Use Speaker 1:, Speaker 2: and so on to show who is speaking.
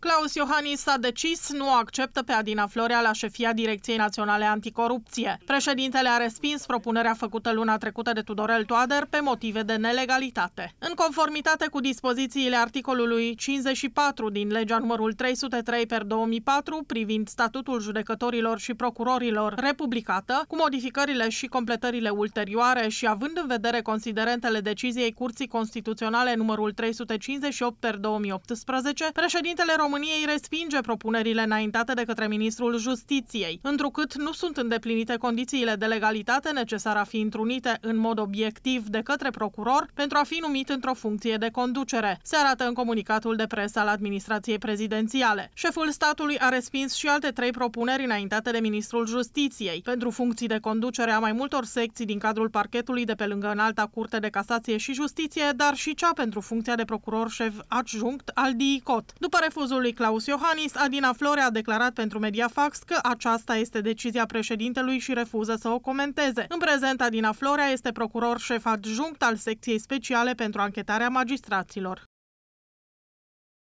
Speaker 1: Claus Iohannis a decis, nu acceptă pe Adina Florea la șefia Direcției Naționale Anticorupție. Președintele a respins propunerea făcută luna trecută de Tudorel Toader pe motive de nelegalitate. În conformitate cu dispozițiile articolului 54 din legea numărul 303 per 2004 privind statutul judecătorilor și procurorilor republicată, cu modificările și completările ulterioare și având în vedere considerentele deciziei Curții Constituționale numărul 358 per 2018, președintele României respinge propunerile înaintate de către ministrul Justiției, întrucât nu sunt îndeplinite condițiile de legalitate necesare a fi întrunite în mod obiectiv de către procuror pentru a fi numit într-o funcție de conducere, se arată în comunicatul de presă al administrației prezidențiale. Șeful statului a respins și alte trei propuneri înaintate de ministrul Justiției pentru funcții de conducere a mai multor secții din cadrul parchetului de pe lângă înalta curte de casație și justiție, dar și cea pentru funcția de procuror șef adjunct al DICOT. După refuzul cazul lui Claus Iohannis, Adina Flore a declarat pentru Mediafax că aceasta este decizia președintelui și refuză să o comenteze. În prezent, Adina Florea este procuror șef adjunct al secției speciale pentru anchetarea magistraților.